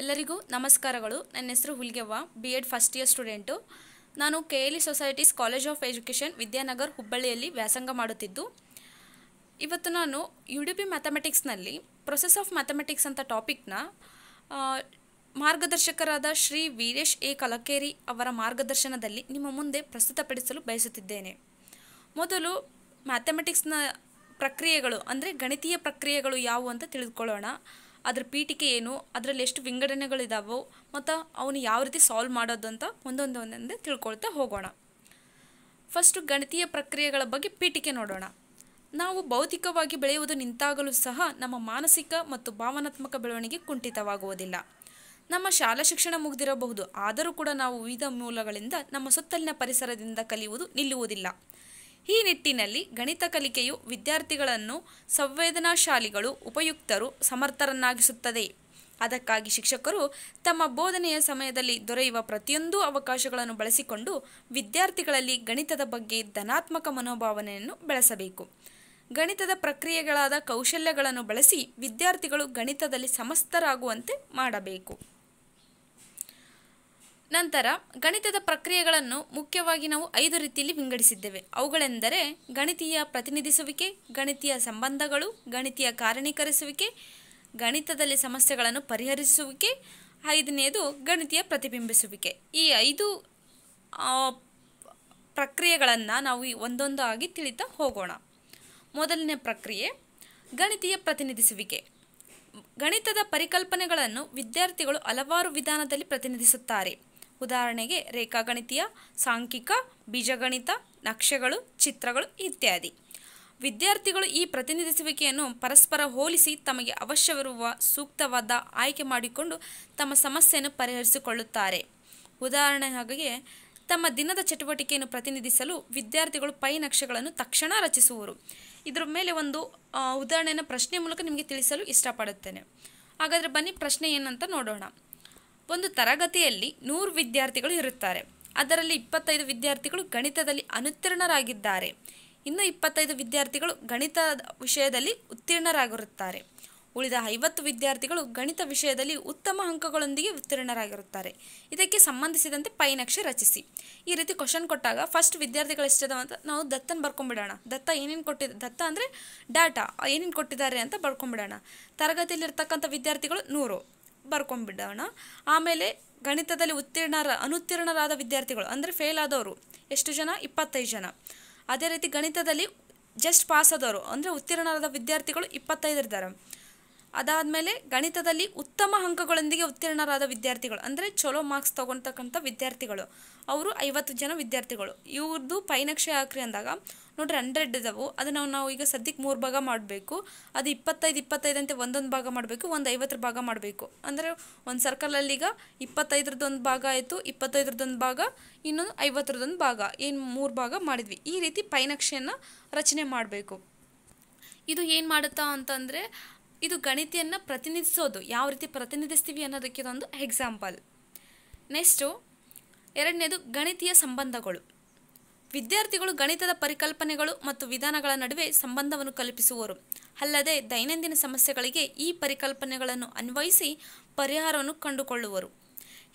ಎಲ್ಲರಿಗೂ ನಮಸ್ಕಾರಗಳು ನನ್ನ ಹೆಸರು Hulgevva B Ed first year student ನಾನು K L E societies college of education Vidyanagar ಹುಬ್ಬಳ್ಳಿಯಲ್ಲಿ ವ್ಯಾಸಂಗ ಮಾಡುತ್ತಿದ್ದು ಇವತ್ತು ನಾನು ಯು ಡಿ ಪಿ ಮ್ಯಾಥಮೆಟಿಕ್ಸ್ನಲ್ಲಿ ಪ್ರೊಸೆಸ್ ಆಫ್ ಮ್ಯಾಥಮೆಟಿಕ್ಸ್ ಅಂತ ಟಾಪಿಕ್ನ ಮಾರ್ಗದರ್ಶಕರಾದ ಶ್ರೀ ವೀರೇಶ್ ಎ ಕಲಕೇರಿ ಅವರ ಮಾರ್ಗದರ್ಶನದಲ್ಲಿ ನಿಮ್ಮ ಮುಂದೆ ಪ್ರಸ್ತುತಪಡಿಸಲು ಬಯಸುತ್ತಿದ್ದೇನೆ ಮೊದಲು ಮ್ಯಾಥಮೆಟಿಕ್ಸ್ನ ಪ್ರಕ್ರಿಯೆಗಳು ಅಂದರೆ ಗಣಿತೀಯ ಪ್ರಕ್ರಿಯೆಗಳು ಯಾವುವು ಅಂತ ತಿಳಿದುಕೊಳ್ಳೋಣ ಅದರ ಪೀಠಿಕೆ ಏನು ಅದರಲ್ಲಿ ಎಷ್ಟು ವಿಂಗಡಣೆಗಳಿದಾವೋ ಮತ್ತು ಅವನು ಯಾವ ರೀತಿ ಸಾಲ್ವ್ ಮಾಡೋದು ಅಂತ ಒಂದೊಂದು ಒಂದೊಂದೇ ತಿಳ್ಕೊಳ್ತಾ ಹೋಗೋಣ ಫಸ್ಟು ಗಣಿತೀಯ ಪ್ರಕ್ರಿಯೆಗಳ ಬಗ್ಗೆ ಪೀಠಿಕೆ ನೋಡೋಣ ನಾವು ಭೌತಿಕವಾಗಿ ಬೆಳೆಯುವುದು ನಿಂತಾಗಲೂ ಸಹ ನಮ್ಮ ಮಾನಸಿಕ ಮತ್ತು ಭಾವನಾತ್ಮಕ ಬೆಳವಣಿಗೆ ಕುಂಠಿತವಾಗುವುದಿಲ್ಲ ನಮ್ಮ ಶಾಲಾ ಶಿಕ್ಷಣ ಮುಗಿದಿರಬಹುದು ಆದರೂ ಕೂಡ ನಾವು ವಿವಿಧ ಮೂಲಗಳಿಂದ ನಮ್ಮ ಸುತ್ತಲಿನ ಪರಿಸರದಿಂದ ಕಲಿಯುವುದು ನಿಲ್ಲುವುದಿಲ್ಲ ಈ ನಿಟ್ಟಿನಲ್ಲಿ ಗಣಿತ ಕಲಿಕೆಯು ವಿದ್ಯಾರ್ಥಿಗಳನ್ನು ಸಂವೇದನಾಶಾಲಿಗಳು ಉಪಯುಕ್ತರು ಸಮರ್ಥರನ್ನಾಗಿಸುತ್ತದೆ ಅದಕ್ಕಾಗಿ ಶಿಕ್ಷಕರು ತಮ್ಮ ಬೋಧನೆಯ ಸಮಯದಲ್ಲಿ ದೊರೆಯುವ ಪ್ರತಿಯೊಂದು ಅವಕಾಶಗಳನ್ನು ಬಳಸಿಕೊಂಡು ವಿದ್ಯಾರ್ಥಿಗಳಲ್ಲಿ ಗಣಿತದ ಬಗ್ಗೆ ಧನಾತ್ಮಕ ಮನೋಭಾವನೆಯನ್ನು ಬೆಳೆಸಬೇಕು ಗಣಿತದ ಪ್ರಕ್ರಿಯೆಗಳಾದ ಕೌಶಲ್ಯಗಳನ್ನು ಬಳಸಿ ವಿದ್ಯಾರ್ಥಿಗಳು ಗಣಿತದಲ್ಲಿ ಸಮಸ್ತರಾಗುವಂತೆ ಮಾಡಬೇಕು ನಂತರ ಗಣಿತದ ಪ್ರಕ್ರಿಯೆಗಳನ್ನು ಮುಖ್ಯವಾಗಿ ನಾವು ಐದು ರೀತಿಯಲ್ಲಿ ವಿಂಗಡಿಸಿದ್ದೇವೆ ಅವುಗಳೆಂದರೆ ಗಣಿತೀಯ ಪ್ರತಿನಿಧಿಸುವಿಕೆ ಗಣಿತೀಯ ಸಂಬಂಧಗಳು ಗಣಿತೀಯ ಕಾರಣೀಕರಿಸುವಿಕೆ ಗಣಿತದಲ್ಲಿ ಸಮಸ್ಯೆಗಳನ್ನು ಪರಿಹರಿಸುವಿಕೆ ಐದನೆಯದು ಗಣಿತೀಯ ಪ್ರತಿಬಿಂಬಿಸುವಿಕೆ ಈ ಐದು ಪ್ರಕ್ರಿಯೆಗಳನ್ನು ನಾವು ಒಂದೊಂದು ಆಗಿ ತಿಳಿತಾ ಹೋಗೋಣ ಮೊದಲನೇ ಪ್ರಕ್ರಿಯೆ ಗಣಿತೀಯ ಪ್ರತಿನಿಧಿಸುವಿಕೆ ಗಣಿತದ ಪರಿಕಲ್ಪನೆಗಳನ್ನು ವಿದ್ಯಾರ್ಥಿಗಳು ಹಲವಾರು ವಿಧಾನದಲ್ಲಿ ಪ್ರತಿನಿಧಿಸುತ್ತಾರೆ ಉದಾಹರಣೆಗೆ ರೇಖಾಗಣಿತೀಯ ಸಾಂಖ್ಯಿಕ ಬೀಜಗಣಿತ ನಕ್ಷೆಗಳು ಚಿತ್ರಗಳು ಇತ್ಯಾದಿ ವಿದ್ಯಾರ್ಥಿಗಳು ಈ ಪ್ರತಿನಿಧಿಸುವಿಕೆಯನ್ನು ಪರಸ್ಪರ ಹೋಲಿಸಿ ತಮಗೆ ಅವಶ್ಯವಿರುವ ಸೂಕ್ತವಾದ ಆಯ್ಕೆ ಮಾಡಿಕೊಂಡು ತಮ್ಮ ಸಮಸ್ಯೆಯನ್ನು ಪರಿಹರಿಸಿಕೊಳ್ಳುತ್ತಾರೆ ಹಾಗೆಯೇ ತಮ್ಮ ದಿನದ ಚಟುವಟಿಕೆಯನ್ನು ಪ್ರತಿನಿಧಿಸಲು ವಿದ್ಯಾರ್ಥಿಗಳು ಪೈ ನಕ್ಷೆಗಳನ್ನು ತಕ್ಷಣ ರಚಿಸುವರು ಇದರ ಮೇಲೆ ಒಂದು ಉದಾಹರಣೆಯನ್ನು ಪ್ರಶ್ನೆ ಮೂಲಕ ನಿಮಗೆ ತಿಳಿಸಲು ಇಷ್ಟಪಡುತ್ತೇನೆ ಹಾಗಾದರೆ ಬನ್ನಿ ಪ್ರಶ್ನೆ ಏನಂತ ನೋಡೋಣ ಒಂದು ತರಗತಿಯಲ್ಲಿ ನೂರು ವಿದ್ಯಾರ್ಥಿಗಳು ಇರುತ್ತಾರೆ ಅದರಲ್ಲಿ ಇಪ್ಪತ್ತೈದು ವಿದ್ಯಾರ್ಥಿಗಳು ಗಣಿತದಲ್ಲಿ ಅನುತ್ತೀರ್ಣರಾಗಿದ್ದಾರೆ ಇನ್ನು ಇಪ್ಪತ್ತೈದು ವಿದ್ಯಾರ್ಥಿಗಳು ಗಣಿತ ವಿಷಯದಲ್ಲಿ ಉತ್ತೀರ್ಣರಾಗಿರುತ್ತಾರೆ ಉಳಿದ ಐವತ್ತು ವಿದ್ಯಾರ್ಥಿಗಳು ಗಣಿತ ವಿಷಯದಲ್ಲಿ ಉತ್ತಮ ಅಂಕಗಳೊಂದಿಗೆ ಉತ್ತೀರ್ಣರಾಗಿರುತ್ತಾರೆ ಇದಕ್ಕೆ ಸಂಬಂಧಿಸಿದಂತೆ ಪೈನಕ್ಷೆ ರಚಿಸಿ ಈ ರೀತಿ ಕ್ವಶನ್ ಕೊಟ್ಟಾಗ ಫಸ್ಟ್ ವಿದ್ಯಾರ್ಥಿಗಳು ಎಷ್ಟಿದಾವೆ ಅಂತ ನಾವು ದತ್ತನ ಬರ್ಕೊಂಡ್ಬಿಡೋಣ ದತ್ತ ಏನೇನು ಕೊಟ್ಟಿದ್ದ ದತ್ತ ಅಂದರೆ ಡಾಟಾ ಏನೇನು ಕೊಟ್ಟಿದ್ದಾರೆ ಅಂತ ಬರ್ಕೊಂಬಿಡೋಣ ತರಗತಿಯಲ್ಲಿ ವಿದ್ಯಾರ್ಥಿಗಳು ನೂರು ಬರ್ಕೊಂಡ್ಬಿಡೋಣ ಆಮೇಲೆ ಗಣಿತದಲ್ಲಿ ಉತ್ತೀರ್ಣರ ಅನುತ್ತೀರ್ಣರಾದ ವಿದ್ಯಾರ್ಥಿಗಳು ಅಂದರೆ ಫೇಲ್ ಆದವರು ಎಷ್ಟು ಜನ ಇಪ್ಪತ್ತೈದು ಜನ ಅದೇ ರೀತಿ ಗಣಿತದಲ್ಲಿ ಜಸ್ಟ್ ಪಾಸ್ ಆದವರು ಅಂದರೆ ಉತ್ತೀರ್ಣರಾದ ವಿದ್ಯಾರ್ಥಿಗಳು ಇಪ್ಪತ್ತೈದು ಇರ್ತಾರೆ ಅದಾದಮೇಲೆ ಗಣಿತದಲ್ಲಿ ಉತ್ತಮ ಅಂಕಗಳೊಂದಿಗೆ ಉತ್ತೀರ್ಣರಾದ ವಿದ್ಯಾರ್ಥಿಗಳು ಅಂದರೆ ಚಲೋ ಮಾರ್ಕ್ಸ್ ತೊಗೊತಕ್ಕಂಥ ವಿದ್ಯಾರ್ಥಿಗಳು ಅವರು ಐವತ್ತು ಜನ ವಿದ್ಯಾರ್ಥಿಗಳು ಇವ್ರದ್ದು ಪೈನಕ್ಷೆ ಹಾಕ್ರಿ ಅಂದಾಗ ನೋಡ್ರಿ ಹಂಡ್ರೆಡ್ ಇದಾವೆ ಅದನ್ನು ನಾವು ಈಗ ಸದ್ಯಕ್ಕೆ ಮೂರು ಭಾಗ ಮಾಡಬೇಕು ಅದು ಇಪ್ಪತ್ತೈದು ಇಪ್ಪತ್ತೈದಂತೆ ಒಂದೊಂದು ಭಾಗ ಮಾಡಬೇಕು ಒಂದು ಐವತ್ತರ ಭಾಗ ಮಾಡಬೇಕು ಅಂದರೆ ಒಂದು ಸರ್ಕಲಲ್ಲಿ ಈಗ ಇಪ್ಪತ್ತೈದರದ್ದೊಂದು ಭಾಗ ಆಯಿತು ಇಪ್ಪತ್ತೈದರದ್ದೊಂದು ಭಾಗ ಇನ್ನೊಂದು ಐವತ್ತರದೊಂದು ಭಾಗ ಏನು ಮೂರು ಭಾಗ ಮಾಡಿದ್ವಿ ಈ ರೀತಿ ಪೈನಕ್ಷೆಯನ್ನು ರಚನೆ ಮಾಡಬೇಕು ಇದು ಏನು ಮಾಡುತ್ತಾ ಅಂತಂದರೆ ಇದು ಗಣಿತಿಯನ್ನು ಪ್ರತಿನಿಧಿಸೋದು ಯಾವ ರೀತಿ ಪ್ರತಿನಿಧಿಸ್ತೀವಿ ಅನ್ನೋದಕ್ಕೆ ಇದೊಂದು ಎಕ್ಸಾಂಪಲ್ ನೆಕ್ಸ್ಟು ಎರಡನೇದು ಗಣಿತೀಯ ಸಂಬಂಧಗಳು ವಿದ್ಯಾರ್ಥಿಗಳು ಗಣಿತದ ಪರಿಕಲ್ಪನೆಗಳು ಮತ್ತು ವಿಧಾನಗಳ ನಡುವೆ ಸಂಬಂಧವನ್ನು ಕಲ್ಪಿಸುವರು ಅಲ್ಲದೆ ದೈನಂದಿನ ಸಮಸ್ಯೆಗಳಿಗೆ ಈ ಪರಿಕಲ್ಪನೆಗಳನ್ನು ಅನ್ವಯಿಸಿ ಪರಿಹಾರವನ್ನು ಕಂಡುಕೊಳ್ಳುವರು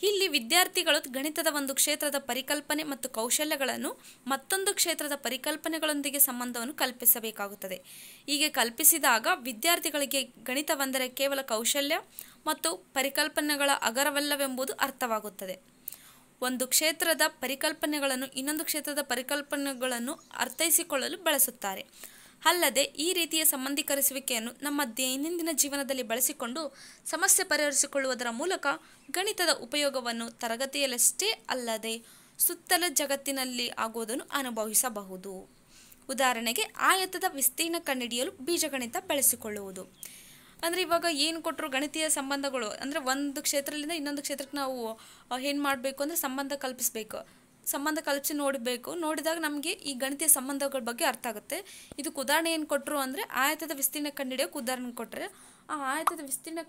ಇಲ್ಲಿ ವಿದ್ಯಾರ್ಥಿಗಳು ಗಣಿತದ ಒಂದು ಕ್ಷೇತ್ರದ ಪರಿಕಲ್ಪನೆ ಮತ್ತು ಕೌಶಲ್ಯಗಳನ್ನು ಮತ್ತೊಂದು ಕ್ಷೇತ್ರದ ಪರಿಕಲ್ಪನೆಗಳೊಂದಿಗೆ ಸಂಬಂಧವನ್ನು ಕಲ್ಪಿಸಬೇಕಾಗುತ್ತದೆ ಹೀಗೆ ಕಲ್ಪಿಸಿದಾಗ ವಿದ್ಯಾರ್ಥಿಗಳಿಗೆ ಗಣಿತವೆಂದರೆ ಕೇವಲ ಕೌಶಲ್ಯ ಮತ್ತು ಪರಿಕಲ್ಪನೆಗಳ ಅಗರವಲ್ಲವೆಂಬುದು ಅರ್ಥವಾಗುತ್ತದೆ ಒಂದು ಕ್ಷೇತ್ರದ ಪರಿಕಲ್ಪನೆಗಳನ್ನು ಇನ್ನೊಂದು ಕ್ಷೇತ್ರದ ಪರಿಕಲ್ಪನೆಗಳನ್ನು ಅರ್ಥೈಸಿಕೊಳ್ಳಲು ಬಳಸುತ್ತಾರೆ ಅಲ್ಲದೆ ಈ ರೀತಿಯ ಸಂಬಂಧೀಕರಿಸುವಿಕೆಯನ್ನು ನಮ್ಮ ದೈನಂದಿನ ಜೀವನದಲ್ಲಿ ಬಳಸಿಕೊಂಡು ಸಮಸ್ಯೆ ಪರಿಹರಿಸಿಕೊಳ್ಳುವುದರ ಮೂಲಕ ಗಣಿತದ ಉಪಯೋಗವನ್ನು ತರಗತಿಯಲ್ಲಷ್ಟೇ ಅಲ್ಲದೆ ಸುತ್ತಲ ಜಗತ್ತಿನಲ್ಲಿ ಆಗುವುದನ್ನು ಅನುಭವಿಸಬಹುದು ಉದಾಹರಣೆಗೆ ಆಯತದ ವಿಸ್ತೀರ್ಣ ಕಂಡುಹಿಡಿಯಲು ಬೀಜಗಣಿತ ಬಳಸಿಕೊಳ್ಳುವುದು ಅಂದರೆ ಇವಾಗ ಏನು ಕೊಟ್ಟರು ಗಣಿತೀಯ ಸಂಬಂಧಗಳು ಅಂದರೆ ಒಂದು ಕ್ಷೇತ್ರದಿಂದ ಇನ್ನೊಂದು ಕ್ಷೇತ್ರಕ್ಕೆ ನಾವು ಏನು ಮಾಡಬೇಕು ಅಂದರೆ ಸಂಬಂಧ ಕಲ್ಪಿಸಬೇಕು ಸಂಬಂಧ ಕಲಚಿ ನೋಡಬೇಕು ನೋಡಿದಾಗ ನಮಗೆ ಈ ಗಣಿತ ಸಂಬಂಧಗಳ ಬಗ್ಗೆ ಅರ್ಥ ಆಗುತ್ತೆ ಇದಕ್ಕೆ ಉದಾಹರಣೆ ಏನು ಕೊಟ್ಟರು ಅಂದರೆ ಆಯತದ ವಿಸ್ತೀರ್ಣ ಕಂಡುಹಿಡಿಯೋಕೆ ಉದಾಹರಣೆ ಕೊಟ್ಟರೆ ಆ ಆಯತದ ವಿಸ್ತೀರ್ಣ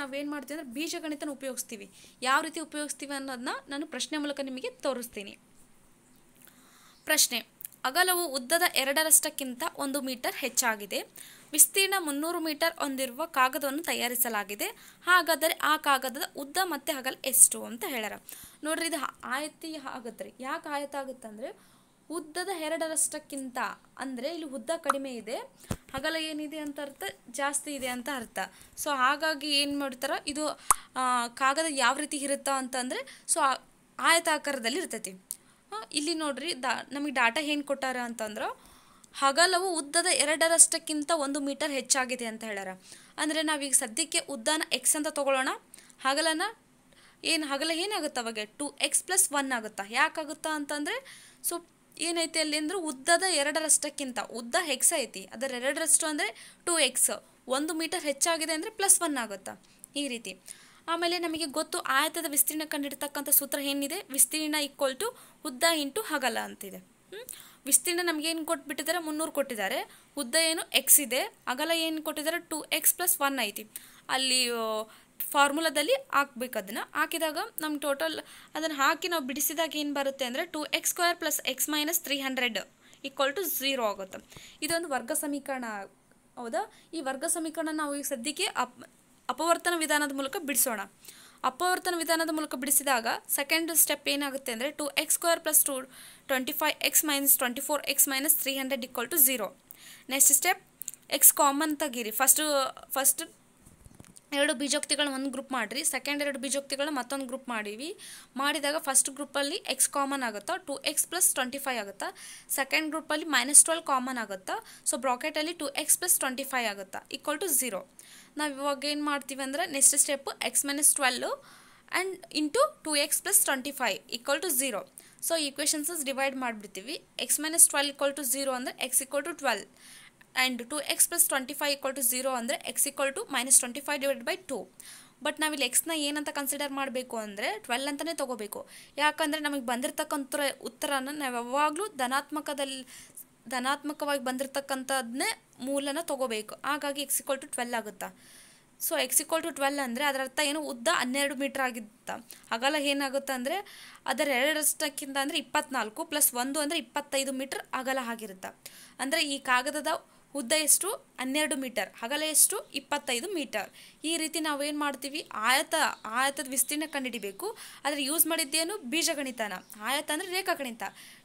ನಾವು ಏನು ಮಾಡ್ತೀವಿ ಅಂದರೆ ಬೀಜಗಣಿತನ ಉಪಯೋಗಿಸ್ತೀವಿ ಯಾವ ರೀತಿ ಉಪಯೋಗಿಸ್ತೀವಿ ಅನ್ನೋದನ್ನ ನಾನು ಪ್ರಶ್ನೆ ಮೂಲಕ ನಿಮಗೆ ತೋರಿಸ್ತೀನಿ ಪ್ರಶ್ನೆ ಅಗಲವು ಉದ್ದದ ಎರಡರಷ್ಟಕ್ಕಿಂತ ಒಂದು ಮೀಟರ್ ಹೆಚ್ಚಾಗಿದೆ ವಿಸ್ತೀರ್ಣ ಮುನ್ನೂರು ಮೀಟರ್ ಹೊಂದಿರುವ ಕಾಗದವನ್ನು ತಯಾರಿಸಲಾಗಿದೆ ಹಾಗಾದರೆ ಆ ಕಾಗದದ ಉದ್ದ ಮತ್ತು ಅಗಲ ಎಷ್ಟು ಅಂತ ಹೇಳ್ಯಾರ ನೋಡ್ರಿ ಇದು ಆಯತಿ ಆಗುತ್ತೆ ಯಾಕೆ ಆಯತ ಅಂದ್ರೆ ಉದ್ದದ ಎರಡರಷ್ಟಕ್ಕಿಂತ ಅಂದರೆ ಇಲ್ಲಿ ಉದ್ದ ಕಡಿಮೆ ಇದೆ ಹಗಲ ಏನಿದೆ ಅಂತ ಅರ್ಥ ಜಾಸ್ತಿ ಇದೆ ಅಂತ ಅರ್ಥ ಸೊ ಹಾಗಾಗಿ ಏನು ಮಾಡ್ತಾರ ಇದು ಕಾಗದ ಯಾವ ರೀತಿ ಇರುತ್ತಾ ಅಂತಂದರೆ ಸೊ ಆಯತಾಕಾರದಲ್ಲಿ ಇರ್ತೈತಿ ಇಲ್ಲಿ ನೋಡ್ರಿ ದಾ ನಮಗೆ ಡಾಟಾ ಏನು ಕೊಟ್ಟಾರ ಅಂತಂದ್ರೆ ಹಗಲವು ಉದ್ದದ ಎರಡರಷ್ಟಕ್ಕಿಂತ ಒಂದು ಮೀಟರ್ ಹೆಚ್ಚಾಗಿದೆ ಅಂತ ಹೇಳ್ಯಾರ ಅಂದರೆ ನಾವೀಗ ಸದ್ಯಕ್ಕೆ ಉದ್ದನ ಎಕ್ಸ್ ಅಂತ ತೊಗೊಳ್ಳೋಣ ಹಗಲನ ಏನು ಹಗಲ ಏನಾಗುತ್ತೆ ಅವಾಗ ಟು ಎಕ್ಸ್ ಪ್ಲಸ್ ಒನ್ ಆಗುತ್ತಾ ಯಾಕಾಗುತ್ತಾ ಅಂತಂದರೆ ಸೊ ಏನೈತಿ ಅಲ್ಲಿ ಉದ್ದದ ಎರಡರಷ್ಟಕ್ಕಿಂತ ಉದ್ದ ಎಕ್ಸ್ ಐತಿ ಅದರ ಎರಡರಷ್ಟು ಅಂದರೆ ಟೂ ಎಕ್ಸ್ ಒಂದು ಮೀಟರ್ ಹೆಚ್ಚಾಗಿದೆ ಅಂದರೆ ಪ್ಲಸ್ ಒನ್ ಆಗುತ್ತಾ ಈ ರೀತಿ ಆಮೇಲೆ ನಮಗೆ ಗೊತ್ತು ಆಯತದ ವಿಸ್ತೀರ್ಣ ಕಂಡಿರ್ತಕ್ಕಂಥ ಸೂತ್ರ ಏನಿದೆ ವಿಸ್ತೀರ್ಣ ಈಕ್ವಲ್ ಟು ಉದ್ದ ಇಂಟು ಹಗಲ ಅಂತಿದೆ ವಿಸ್ತೀರ್ಣ ನಮಗೆ ಏನು ಕೊಟ್ಬಿಟ್ಟಿದ್ದಾರೆ ಮುನ್ನೂರು ಕೊಟ್ಟಿದ್ದಾರೆ ಉದ್ದ ಏನು ಎಕ್ಸ್ ಇದೆ ಅಗಲ ಏನು ಕೊಟ್ಟಿದ್ದಾರೆ ಟು ಎಕ್ಸ್ ಪ್ಲಸ್ ಒನ್ ಐತಿ ಅಲ್ಲಿ ಫಾರ್ಮುಲಾದಲ್ಲಿ ಹಾಕ್ಬೇಕು ಅದನ್ನು ಹಾಕಿದಾಗ ನಮ್ಮ ಟೋಟಲ್ ಅದನ್ನು ಹಾಕಿ ನಾವು ಬಿಡಿಸಿದಾಗ ಏನು ಬರುತ್ತೆ ಅಂದರೆ two x square plus x minus three hundred equal to zero ಆಗುತ್ತೆ ಇದೊಂದು ವರ್ಗ ಸಮೀಕರಣ ಹೌದಾ ಈ ವರ್ಗ ಸಮೀಕರಣ ನಾವು ಈಗ ಸದ್ಯಕ್ಕೆ ಅಪ್ ಅಪವರ್ತನ ವಿಧಾನದ ಮೂಲಕ ಬಿಡಿಸೋಣ ಅಪವರ್ತನ ವಿಧಾನದ ಮೂಲಕ ಬಿಡಿಸಿದಾಗ ಸೆಕೆಂಡ್ ಸ್ಟೆಪ್ ಏನಾಗುತ್ತೆ ಅಂದರೆ two x square plus two twenty five x minus twenty four x minus three hundred equal to zero next step x common ತೆಗೀರಿ ಫಸ್ಟು ಫಸ್ಟ್ ಎರಡು ಬೀಜೋಕ್ತಿಗಳನ್ನ ಒಂದು ಗ್ರೂಪ್ ಮಾಡಿರಿ ಸೆಕೆಂಡ್ ಎರಡು ಬೀಜೋಕ್ತಿಗಳನ್ನ ಮತ್ತೊಂದು ಗ್ರೂಪ್ ಮಾಡೀವಿ ಮಾಡಿದಾಗ ಫಸ್ಟ್ ಗ್ರೂಪಲ್ಲಿ ಎಕ್ಸ್ ಕಾಮನ್ ಆಗುತ್ತಾ two x plus twenty five ಆಗುತ್ತಾ ಸೆಕೆಂಡ್ ಗ್ರೂಪಲ್ಲಿ ಮೈನಸ್ ಟ್ವೆಲ್ ಕಾಮನ್ ಆಗುತ್ತಾ ಸೊ ಬ್ರಾಕೆಟಲ್ಲಿ two x plus twenty five ಆಗುತ್ತಾ ಈಕ್ವಲ್ ಟು ಝೀರೋ ನಾವು ಇವಾಗ ಏನು ಮಾಡ್ತೀವಿ ಅಂದರೆ next step x minus twelve and into two x plus twenty five equal to zero so ಈಕ್ವೇಷನ್ಸಸ್ ಡಿವೈಡ್ ಮಾಡಿಬಿಡ್ತೀವಿ x minus twelve equal to zero ಅಂದರೆ x equal to twelve and two x plus twenty five equal to zero ಅಂದರೆ x equal to minus twenty five divide by two but ನಾವಿಲ್ಲಿ ಎಕ್ಸ್ನ ಏನಂತ consider ಮಾಡಬೇಕು ಅಂದರೆ twelve ಅಂತಲೇ ತೊಗೋಬೇಕು ಯಾಕಂದರೆ ನಮಗೆ ಬಂದಿರತಕ್ಕಂಥ ಉತ್ತರನ ನಾವು ಯಾವಾಗಲೂ ಧನಾತ್ಮಕದಲ್ಲಿ ಧನಾತ್ಮಕವಾಗಿ ಬಂದಿರತಕ್ಕಂಥದ್ದನ್ನೇ ಮೂಲನ ತೊಗೋಬೇಕು ಹಾಗಾಗಿ ಎಕ್ಸ್ ಈಕ್ವಲ್ ಟು ಟ್ವೆಲ್ ಆಗುತ್ತಾ so x equal to twelve ಅಂದರೆ ಅದರ ಅರ್ಥ ಏನು ಉದ್ದ ಹನ್ನೆರಡು ಮೀಟ್ರ್ ಆಗಿತ್ತ ಅಗಲ ಏನಾಗುತ್ತೆ ಅಂದರೆ ಅದರ ಎರಡರಷ್ಟಕ್ಕಿಂತ ಅಂದರೆ ಇಪ್ಪತ್ನಾಲ್ಕು ಪ್ಲಸ್ ಒಂದು ಅಂದರೆ ಇಪ್ಪತ್ತೈದು ಮೀಟ್ರ್ ಅಗಲ ಆಗಿರುತ್ತೆ ಅಂದರೆ ಈ ಕಾಗದದ ಉದ್ದ ಎಷ್ಟು ಹನ್ನೆರಡು ಮೀಟರ್ ಅಗಲ ಎಷ್ಟು ಇಪ್ಪತ್ತೈದು ಮೀಟರ್ ಈ ರೀತಿ ನಾವೇನು ಮಾಡ್ತೀವಿ ಆಯತ ಆಯತದ ವಿಸ್ತೀರ್ಣ ಕಂಡುಹಿಡಿಬೇಕು ಆದರೆ ಯೂಸ್ ಮಾಡಿದ್ದೇನು ಬೀಜಗಣಿತನ ಆಯತ ಅಂದರೆ ಗಣಿತ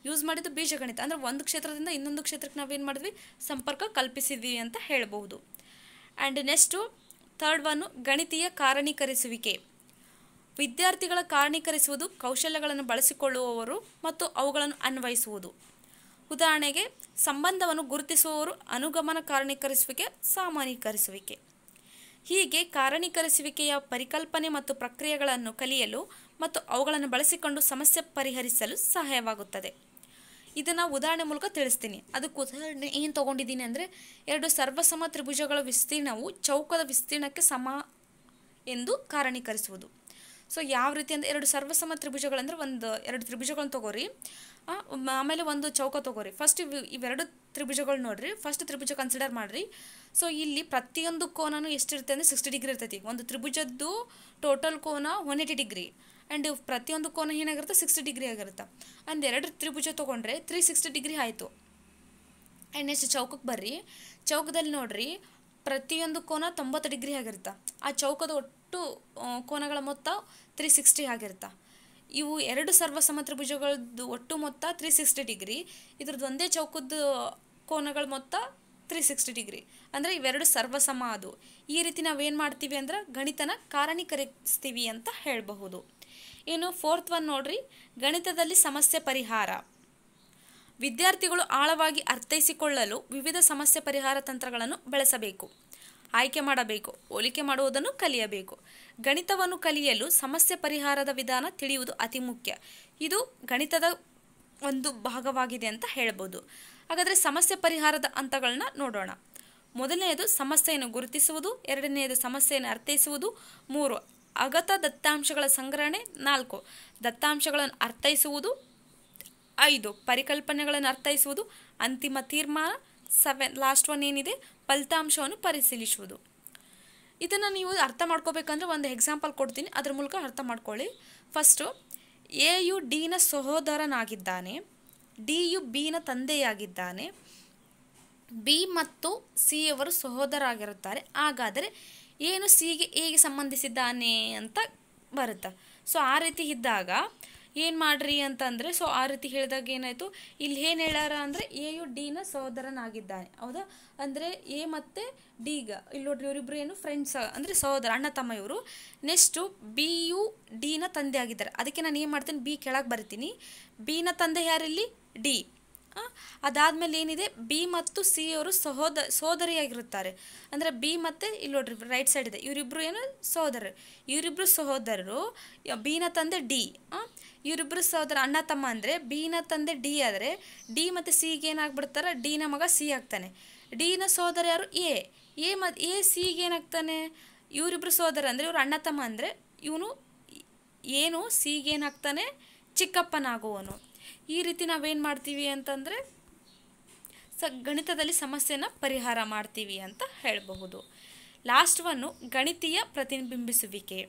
ಯೂಸ್ ಮಾಡಿದ್ದು ಬೀಜಗಣಿತ ಅಂದರೆ ಒಂದು ಕ್ಷೇತ್ರದಿಂದ ಇನ್ನೊಂದು ಕ್ಷೇತ್ರಕ್ಕೆ ನಾವು ಏನು ಮಾಡಿದ್ವಿ ಸಂಪರ್ಕ ಕಲ್ಪಿಸಿದ್ವಿ ಅಂತ ಹೇಳಬಹುದು ಆ್ಯಂಡ್ ನೆಕ್ಸ್ಟು ಥರ್ಡ್ ಒನ್ನು ಗಣಿತೀಯ ಕಾರಣೀಕರಿಸುವಿಕೆ ವಿದ್ಯಾರ್ಥಿಗಳ ಕಾರಣೀಕರಿಸುವುದು ಕೌಶಲ್ಯಗಳನ್ನು ಬಳಸಿಕೊಳ್ಳುವವರು ಮತ್ತು ಅವುಗಳನ್ನು ಅನ್ವಯಿಸುವುದು ಉದಾಹರಣೆಗೆ ಸಂಬಂಧವನ್ನು ಗುರುತಿಸುವವರು ಅನುಗಮನ ಕಾರಣೀಕರಿಸುವಿಕೆ ಸಾಮಾನ್ಯೀಕರಿಸುವಿಕೆ ಹೀಗೆ ಕಾರಣೀಕರಿಸುವಿಕೆಯ ಪರಿಕಲ್ಪನೆ ಮತ್ತು ಪ್ರಕ್ರಿಯೆಗಳನ್ನು ಕಲಿಯಲು ಮತ್ತು ಅವುಗಳನ್ನು ಬಳಸಿಕೊಂಡು ಸಮಸ್ಯೆ ಪರಿಹರಿಸಲು ಸಹಾಯವಾಗುತ್ತದೆ ಇದನ್ನು ಉದಾಹರಣೆ ಮೂಲಕ ತಿಳಿಸ್ತೀನಿ ಅದಕ್ಕೆ ಉದಾಹರಣೆ ಏನು ತೊಗೊಂಡಿದ್ದೀನಿ ಅಂದರೆ ಎರಡು ಸರ್ವಸಮ ತ್ರಿಭುಜಗಳ ವಿಸ್ತೀರ್ಣವು ಚೌಕದ ವಿಸ್ತೀರ್ಣಕ್ಕೆ ಸಮ ಎಂದು ಕಾರಣೀಕರಿಸುವುದು ಸೊ ಯಾವ ರೀತಿ ಅಂದರೆ ಎರಡು ಸರ್ವಸಮ ತ್ರಿಭುಜಗಳಂದ್ರೆ ಒಂದು ಎರಡು ತ್ರಿಭುಜಗಳನ್ನ ತೊಗೋರಿ ಆಮೇಲೆ ಒಂದು ಚೌಕ ತೊಗೋರಿ ಫಸ್ಟ್ ಇವೆರಡು ತ್ರಿಭುಜಗಳು ನೋಡ್ರಿ ಫಸ್ಟ್ ತ್ರಿಭುಜ ಕನ್ಸಿಡರ್ ಮಾಡಿರಿ ಸೊ ಇಲ್ಲಿ ಪ್ರತಿಯೊಂದು ಕೋನನೂ ಎಷ್ಟಿರುತ್ತೆ ಅಂದರೆ ಸಿಕ್ಸ್ಟಿ ಡಿಗ್ರಿ ಇರ್ತೈತಿ ಒಂದು ತ್ರಿಭುಜದ್ದು ಟೋಟಲ್ ಕೋನ ಒನ್ ಏಯ್ಟಿ ಡಿಗ್ರಿ ಆ್ಯಂಡ್ ಪ್ರತಿಯೊಂದು ಕೋನ ಏನಾಗಿರುತ್ತೆ ಸಿಕ್ಸ್ಟಿ ಡಿಗ್ರಿ ಆಗಿರುತ್ತೆ ಆ್ಯಂಡ್ ಎರಡು ತ್ರಿಭುಜ ತೊಗೊಂಡ್ರೆ ತ್ರೀ ಸಿಕ್ಸ್ಟಿ ಡಿಗ್ರಿ ಆಯಿತು ಆ್ಯಂಡ್ ನೆಕ್ಸ್ಟ್ ಚೌಕಕ್ಕೆ ಬರ್ರಿ ಚೌಕದಲ್ಲಿ ನೋಡಿರಿ ಪ್ರತಿಯೊಂದು ಕೋನ ತೊಂಬತ್ತು ಡಿಗ್ರಿ ಆಗಿರುತ್ತೆ ಆ ಚೌಕದ ಒಟ್ಟು ಕೋನಗಳ ಮೊತ್ತ ತ್ರೀ ಸಿಕ್ಸ್ಟಿ ಆಗಿರುತ್ತೆ ಇವು ಎರಡು ತ್ರಿಭುಜಗಳದ್ದು ಒಟ್ಟು ಮೊತ್ತ ತ್ರೀ ಸಿಕ್ಸ್ಟಿ ಡಿಗ್ರಿ ಇದ್ರದ್ದು ಒಂದೇ ಚೌಕದ ಕೋನಗಳ ಮೊತ್ತ ತ್ರೀ ಸಿಕ್ಸ್ಟಿ ಡಿಗ್ರಿ ಅಂದರೆ ಇವೆರಡು ಸರ್ವಸಮ ಅದು ಈ ರೀತಿ ನಾವೇನು ಮಾಡ್ತೀವಿ ಅಂದ್ರೆ ಗಣಿತನ ಕಾರಣೀಕರಿಸ್ತೀವಿ ಅಂತ ಹೇಳಬಹುದು ಇನ್ನು ಫೋರ್ತ್ ಒನ್ ನೋಡ್ರಿ ಗಣಿತದಲ್ಲಿ ಸಮಸ್ಯೆ ಪರಿಹಾರ ವಿದ್ಯಾರ್ಥಿಗಳು ಆಳವಾಗಿ ಅರ್ಥೈಸಿಕೊಳ್ಳಲು ವಿವಿಧ ಸಮಸ್ಯೆ ಪರಿಹಾರ ತಂತ್ರಗಳನ್ನು ಬಳಸಬೇಕು ಆಯ್ಕೆ ಮಾಡಬೇಕು ಹೋಲಿಕೆ ಮಾಡುವುದನ್ನು ಕಲಿಯಬೇಕು ಗಣಿತವನ್ನು ಕಲಿಯಲು ಸಮಸ್ಯೆ ಪರಿಹಾರದ ವಿಧಾನ ತಿಳಿಯುವುದು ಅತಿ ಮುಖ್ಯ ಇದು ಗಣಿತದ ಒಂದು ಭಾಗವಾಗಿದೆ ಅಂತ ಹೇಳ್ಬೋದು ಹಾಗಾದರೆ ಸಮಸ್ಯೆ ಪರಿಹಾರದ ಹಂತಗಳನ್ನ ನೋಡೋಣ ಮೊದಲನೆಯದು ಸಮಸ್ಯೆಯನ್ನು ಗುರುತಿಸುವುದು ಎರಡನೆಯದು ಸಮಸ್ಯೆಯನ್ನು ಅರ್ಥೈಸುವುದು ಮೂರು ಅಗತ ದತ್ತಾಂಶಗಳ ಸಂಗ್ರಹಣೆ ನಾಲ್ಕು ದತ್ತಾಂಶಗಳನ್ನು ಅರ್ಥೈಸುವುದು ಐದು ಪರಿಕಲ್ಪನೆಗಳನ್ನು ಅರ್ಥೈಸುವುದು ಅಂತಿಮ ತೀರ್ಮಾನ ಸೆವೆನ್ ಲಾಸ್ಟ್ ಒನ್ ಏನಿದೆ ಫಲಿತಾಂಶವನ್ನು ಪರಿಶೀಲಿಸುವುದು ಇದನ್ನು ನೀವು ಅರ್ಥ ಮಾಡ್ಕೋಬೇಕಂದ್ರೆ ಒಂದು ಎಕ್ಸಾಂಪಲ್ ಕೊಡ್ತೀನಿ ಅದ್ರ ಮೂಲಕ ಅರ್ಥ ಮಾಡ್ಕೊಳ್ಳಿ ಫಸ್ಟು ಎ ಯು ಡಿನ ಸಹೋದರನಾಗಿದ್ದಾನೆ ಡಿ ಯು ಬಿನ ತಂದೆಯಾಗಿದ್ದಾನೆ ಬಿ ಮತ್ತು ಸಿ ಅವರು ಸಹೋದರಾಗಿರುತ್ತಾರೆ ಹಾಗಾದರೆ ಏನು ಸಿಗೆ ಹೇಗೆ ಸಂಬಂಧಿಸಿದ್ದಾನೆ ಅಂತ ಬರುತ್ತೆ ಸೊ ಆ ರೀತಿ ಇದ್ದಾಗ ಏನು ಮಾಡ್ರಿ ಅಂತಂದರೆ ಸೊ ಆ ರೀತಿ ಹೇಳಿದಾಗ ಏನಾಯಿತು ಇಲ್ಲಿ ಏನು ಹೇಳಾರ ಅಂದರೆ ಎ ಯು ಡಿನ ಸಹೋದರನಾಗಿದ್ದಾನೆ ಹೌದಾ ಅಂದರೆ ಎ ಮತ್ತು ಡಿಗ ಇಲ್ಲಿ ನೋಡ್ರಿ ಇವರಿಬ್ಬರು ಏನು ಫ್ರೆಂಡ್ಸ್ ಅಂದರೆ ಸಹೋದರ ಅಣ್ಣ ತಮ್ಮ ಇವರು ನೆಕ್ಸ್ಟು ಬಿ ಯು ಡಿನ ತಂದೆ ಆಗಿದ್ದಾರೆ ಅದಕ್ಕೆ ನಾನು ಏನು ಮಾಡ್ತೀನಿ ಬಿ ಕೆಳಗೆ ಬರ್ತೀನಿ ಬಿನ ತಂದೆ ಯಾರಿಲ್ಲಿ ಡಿ ಅದಾದಮೇಲೆ ಏನಿದೆ ಬಿ ಮತ್ತು ಸಿ ಅವರು ಸಹೋದ ಸೋದರಿಯಾಗಿರುತ್ತಾರೆ ಅಂದರೆ ಬಿ ಮತ್ತು ಇಲ್ಲಿ ನೋಡ್ರಿ ರೈಟ್ ಸೈಡ್ ಇದೆ ಇವರಿಬ್ಬರು ಏನು ಸಹೋದರರು ಇವರಿಬ್ಬರು ಸಹೋದರರು ಬಿನ ತಂದೆ ಡಿ ಇವರಿಬ್ಬರು ಸಹೋದರ ಅಣ್ಣ ತಮ್ಮ ಅಂದರೆ ಬಿನ ತಂದೆ ಡಿ ಆದರೆ ಡಿ ಮತ್ತು ಸಿಗೆ ಏನಾಗ್ಬಿಡ್ತಾರೆ ಡಿನ ಮಗ ಸಿ ಆಗ್ತಾನೆ ಡಿನ ಸೋದರ ಯಾರು ಎ ಎ ಮತ್ತು ಎ ಸಿಗೆ ಏನಾಗ್ತಾನೆ ಇವರಿಬ್ಬರು ಸೋದರ ಅಂದರೆ ಇವರು ಅಣ್ಣ ತಮ್ಮ ಅಂದರೆ ಇವನು ಏನು ಸಿಗೆ ಏನಾಗ್ತಾನೆ ಚಿಕ್ಕಪ್ಪನಾಗುವನು ಈ ರೀತಿ ನಾವೇನು ಮಾಡ್ತೀವಿ ಅಂತಂದರೆ ಸ ಗಣಿತದಲ್ಲಿ ಸಮಸ್ಯೆನ ಪರಿಹಾರ ಮಾಡ್ತೀವಿ ಅಂತ ಹೇಳಬಹುದು ಲಾಸ್ಟ್ ಒನ್ನು ಗಣಿತೀಯ ಪ್ರತಿಬಿಂಬಿಸುವಿಕೆ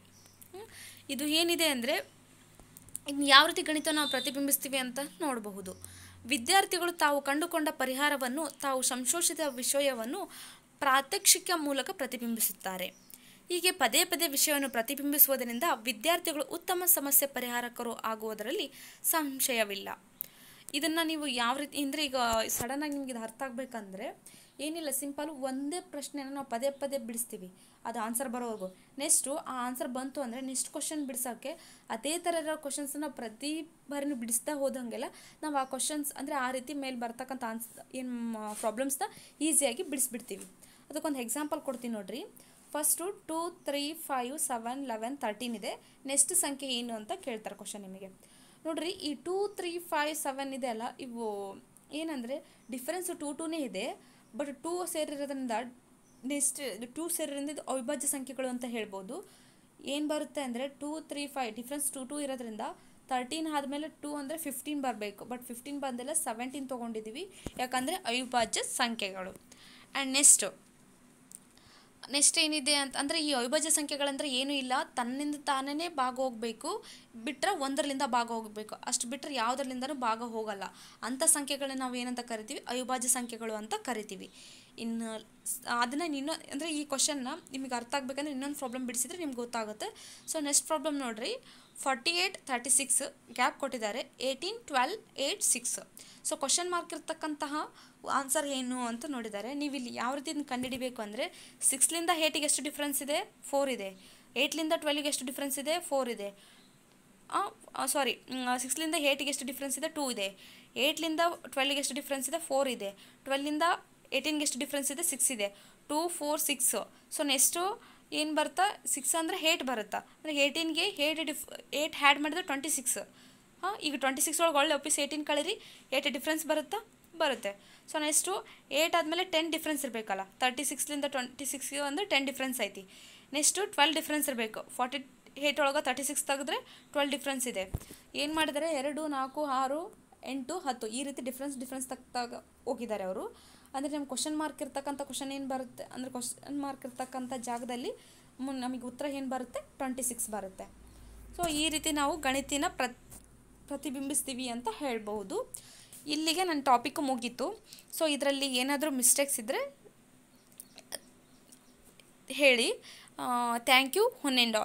ಇದು ಏನಿದೆ ಅಂದರೆ ಇನ್ನು ಯಾವ ರೀತಿ ಗಣಿತ ನಾವು ಪ್ರತಿಬಿಂಬಿಸ್ತೀವಿ ಅಂತ ನೋಡಬಹುದು ವಿದ್ಯಾರ್ಥಿಗಳು ತಾವು ಕಂಡುಕೊಂಡ ಪರಿಹಾರವನ್ನು ತಾವು ಸಂಶೋಷಿತ ವಿಷಯವನ್ನು ಪ್ರಾತ್ಯಕ್ಷಿಕ ಮೂಲಕ ಪ್ರತಿಬಿಂಬಿಸುತ್ತಾರೆ ಹೀಗೆ ಪದೇ ಪದೇ ವಿಷಯವನ್ನು ಪ್ರತಿಬಿಂಬಿಸುವುದರಿಂದ ವಿದ್ಯಾರ್ಥಿಗಳು ಉತ್ತಮ ಸಮಸ್ಯೆ ಪರಿಹಾರಕರು ಆಗುವುದರಲ್ಲಿ ಸಂಶಯವಿಲ್ಲ ಇದನ್ನು ನೀವು ಯಾವ ರೀತಿ ಅಂದರೆ ಈಗ ಸಡನ್ನಾಗಿ ನಿಮ್ಗೆ ಇದು ಅರ್ಥ ಆಗಬೇಕಂದ್ರೆ ಏನಿಲ್ಲ ಸಿಂಪಲ್ ಒಂದೇ ಪ್ರಶ್ನೆಯನ್ನು ನಾವು ಪದೇ ಪದೇ ಬಿಡಿಸ್ತೀವಿ ಅದು ಆನ್ಸರ್ ಬರೋವರೆಗೂ ನೆಕ್ಸ್ಟು ಆ ಆನ್ಸರ್ ಬಂತು ಅಂದರೆ ನೆಕ್ಸ್ಟ್ ಕ್ವಶನ್ ಬಿಡಿಸೋಕ್ಕೆ ಅದೇ ಥರ ಇರೋ ಕ್ವಶನ್ಸನ್ನ ಪ್ರತಿ ಬಾರಿನೂ ಬಿಡಿಸ್ತಾ ಹೋದಂಗೆಲ್ಲ ನಾವು ಆ ಕ್ವಶನ್ಸ್ ಅಂದರೆ ಆ ರೀತಿ ಮೇಲೆ ಬರ್ತಕ್ಕಂಥ ಆನ್ಸ್ ಏನು ಪ್ರಾಬ್ಲಮ್ಸ್ನ ಈಸಿಯಾಗಿ ಬಿಡಿಸ್ಬಿಡ್ತೀವಿ ಅದಕ್ಕೊಂದು ಎಕ್ಸಾಂಪಲ್ ಕೊಡ್ತೀನಿ ನೋಡ್ರಿ first two three five seven eleven thirteen ಇದೆ ನೆಕ್ಸ್ಟ್ ಸಂಖ್ಯೆ ಏನು ಅಂತ ಕೇಳ್ತಾರೆ ಕ್ವಶನ್ ನಿಮಗೆ ನೋಡಿರಿ ಈ ಟೂ ತ್ರೀ ಫೈವ್ ಸೆವೆನ್ ಇದೆ ಅಲ್ಲ ಇವು ಏನಂದರೆ ಡಿಫ್ರೆನ್ಸ್ ಟೂ ಟೂನೇ ಇದೆ ಬಟ್ ಟೂ ಸೇರಿರೋದ್ರಿಂದ ನೆಕ್ಸ್ಟ್ ಟೂ ಸೇರಿರೋದ್ರಿಂದ ಇದು ಅವಿಭಾಜ್ಯ ಸಂಖ್ಯೆಗಳು ಅಂತ ಹೇಳ್ಬೋದು ಏನು ಬರುತ್ತೆ ಅಂದರೆ two three five difference two two ಇರೋದ್ರಿಂದ ತರ್ಟೀನ್ ಆದಮೇಲೆ ಟೂ ಅಂದರೆ ಫಿಫ್ಟೀನ್ ಬರಬೇಕು ಬಟ್ ಫಿಫ್ಟೀನ್ ಬಂದೆಲ್ಲ ಸೆವೆಂಟೀನ್ ತೊಗೊಂಡಿದ್ದೀವಿ ಯಾಕಂದರೆ ಅವಿಭಾಜ್ಯ ಸಂಖ್ಯೆಗಳು ಆ್ಯಂಡ್ ನೆಕ್ಸ್ಟು ನೆಕ್ಸ್ಟ್ ಏನಿದೆ ಅಂತ ಅಂದರೆ ಈ ಅವಿಭಾಜ್ಯ ಸಂಖ್ಯೆಗಳಂದ್ರೆ ಏನೂ ಇಲ್ಲ ತನ್ನಿಂದ ತಾನೇ ಭಾಗ ಹೋಗಬೇಕು ಬಿಟ್ಟರೆ ಒಂದರಿಂದ ಭಾಗ ಹೋಗಬೇಕು ಅಷ್ಟು ಬಿಟ್ಟರೆ ಯಾವುದರಲಿಂದನೂ ಭಾಗ ಹೋಗಲ್ಲ ಅಂಥ ಸಂಖ್ಯೆಗಳನ್ನ ನಾವು ಏನಂತ ಕರಿತೀವಿ ಅವಿಭಾಜ್ಯ ಸಂಖ್ಯೆಗಳು ಅಂತ ಕರಿತೀವಿ ಇನ್ನು ಅದನ್ನು ನೀನು ಅಂದರೆ ಈ ಕ್ವಶನ್ನ ನಿಮಗೆ ಅರ್ಥ ಆಗಬೇಕಂದ್ರೆ ಇನ್ನೊಂದು ಪ್ರಾಬ್ಲಮ್ ಬಿಡಿಸಿದ್ರೆ ನಿಮ್ಗೆ ಗೊತ್ತಾಗುತ್ತೆ ಸೊ ನೆಕ್ಸ್ಟ್ ಪ್ರಾಬ್ಲಮ್ ನೋಡಿರಿ forty eight thirty six gap ಕೊಟ್ಟಿದ್ದಾರೆ eighteen twelve eight six so question mark ಇರ್ತಕ್ಕಂತಹ ಆನ್ಸರ್ ಏನು ಅಂತ ನೋಡಿದ್ದಾರೆ ನೀವು ಇಲ್ಲಿ ಯಾವ ರೀತಿ ಕಂಡುಹಿಡಿಬೇಕು ಅಂದರೆ ಸಿಕ್ಸ್ಲಿಂದ ಏಯ್ಟಿಗೆ ಎಷ್ಟು ಡಿಫ್ರೆನ್ಸ್ ಇದೆ ಫೋರ್ ಇದೆ ಏಯ್ಟ್ಲಿಂದ ಟ್ವೆಲ್ಗೆ ಎಷ್ಟು ಡಿಫ್ರೆನ್ಸ್ ಇದೆ ಫೋರ್ ಇದೆ ಸಾರಿ ಸಿಕ್ಸ್ಲಿಂದ ಏಯ್ಟಿಗೆ ಎಷ್ಟು ಡಿಫ್ರೆನ್ಸ್ ಇದೆ ಟೂ ಇದೆ ಏಯ್ಟ್ಲಿಂದ ಟ್ವೆಲ್ಗೆ ಎಷ್ಟು ಡಿಫ್ರೆನ್ಸ್ ಇದೆ ಫೋರ್ ಇದೆ ಟ್ವೆಲ್ಲಿಂದ ಏಯ್ಟೀನ್ಗೆ ಎಷ್ಟು ಡಿಫ್ರೆನ್ಸ್ ಇದೆ ಸಿಕ್ಸ್ ಇದೆ two four six so next ಏನು ಬರುತ್ತಾ ಸಿಕ್ಸ್ ಅಂದರೆ ಏಯ್ಟ್ ಬರುತ್ತಾ ಅಂದರೆ ಏಯ್ಟೀನ್ಗೆ ಏಯ್ಟ್ ಡಿಫ್ ಏಯ್ಟ್ ಹ್ಯಾಡ್ ಮಾಡಿದ್ರೆ ಟ್ವೆಂಟಿ ಸಿಕ್ಸ್ ಹಾಂ ಈಗ ಟ್ವೆಂಟಿ ಸಿಕ್ಸ್ ಒಳಗೆ ಒಳ್ಳೆ ಒಪ್ಪಿಸಿ ಏಯ್ಟೀನ್ ಕಳೀರಿ ಏಯ್ಟ್ ಡಿಫ್ರೆನ್ಸ್ ಬರುತ್ತಾ ಬರುತ್ತೆ ಸೊ ನೆಕ್ಸ್ಟು ಏಯ್ಟ್ ಆದಮೇಲೆ ಟೆನ್ ಡಿಫ್ರೆನ್ಸ್ ಇರಬೇಕಲ್ಲ ತರ್ಟಿ ಸಿಕ್ಸ್ಲಿಂದ ಟ್ವೆಂಟಿ ಸಿಕ್ಸ್ಗೆ ಅಂದರೆ ಟೆನ್ ಡಿಫ್ರೆನ್ಸ್ ಐತಿ ನೆಕ್ಸ್ಟು ಟ್ವೆಲ್ ಡಿಫ್ರೆನ್ಸ್ ಇರಬೇಕು ಫಾರ್ಟಿ ಏಯ್ಟ್ ಒಳಗೆ ತರ್ಟಿ ಸಿಕ್ಸ್ ತೆಗೆದ್ರೆ ಟ್ವೆಲ್ ಡಿಫ್ರೆನ್ಸ್ ಇದೆ ಏನು ಮಾಡಿದರೆ ಎರಡು ನಾಲ್ಕು ಆರು ಎಂಟು ಹತ್ತು ಈ ರೀತಿ ಡಿಫ್ರೆನ್ಸ್ ಡಿಫ್ರೆನ್ಸ್ ತೆಗ್ದಾಗ ಹೋಗಿದ್ದಾರೆ ಅವರು ಅಂದರೆ ನಮ್ಮ ಕ್ವಶನ್ ಮಾರ್ಕ್ ಇರ್ತಕ್ಕಂಥ ಕ್ವಶನ್ ಏನು ಬರುತ್ತೆ ಅಂದರೆ ಕ್ವಶನ್ ಮಾರ್ಕ್ ಇರ್ತಕ್ಕಂಥ ಜಾಗದಲ್ಲಿ ನಮಗೆ ಉತ್ತರ ಏನು ಬರುತ್ತೆ ಟ್ವೆಂಟಿ ಸಿಕ್ಸ್ ಬರುತ್ತೆ ಸೊ ಈ ರೀತಿ ನಾವು ಗಣಿತಿನ ಪ್ರತಿಬಿಂಬಿಸ್ತೀವಿ ಅಂತ ಹೇಳ್ಬೋದು ಇಲ್ಲಿಗೆ ನನ್ನ ಟಾಪಿಕ್ ಮುಗೀತು ಸೊ ಇದರಲ್ಲಿ ಏನಾದರೂ ಮಿಸ್ಟೇಕ್ಸ್ ಇದ್ದರೆ ಹೇಳಿ ಥ್ಯಾಂಕ್ ಯು ಹೊನ್ ಆಲ್